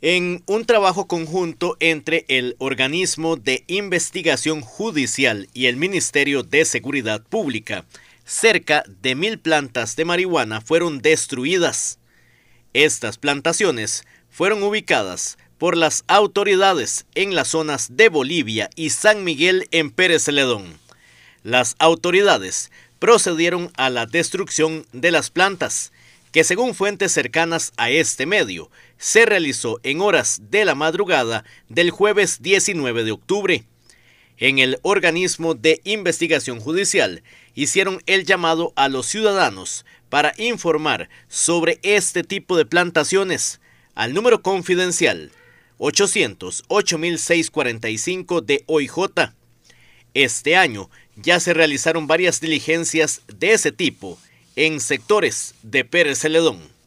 en un trabajo conjunto entre el organismo de investigación judicial y el Ministerio de Seguridad Pública. Cerca de mil plantas de marihuana fueron destruidas. Estas plantaciones fueron ubicadas por las autoridades en las zonas de Bolivia y San Miguel en Pérez Celedón. Las autoridades procedieron a la destrucción de las plantas que según fuentes cercanas a este medio, se realizó en horas de la madrugada del jueves 19 de octubre. En el organismo de investigación judicial hicieron el llamado a los ciudadanos para informar sobre este tipo de plantaciones al número confidencial 808,645 de OIJ. Este año ya se realizaron varias diligencias de ese tipo en sectores de Pérez Celedón.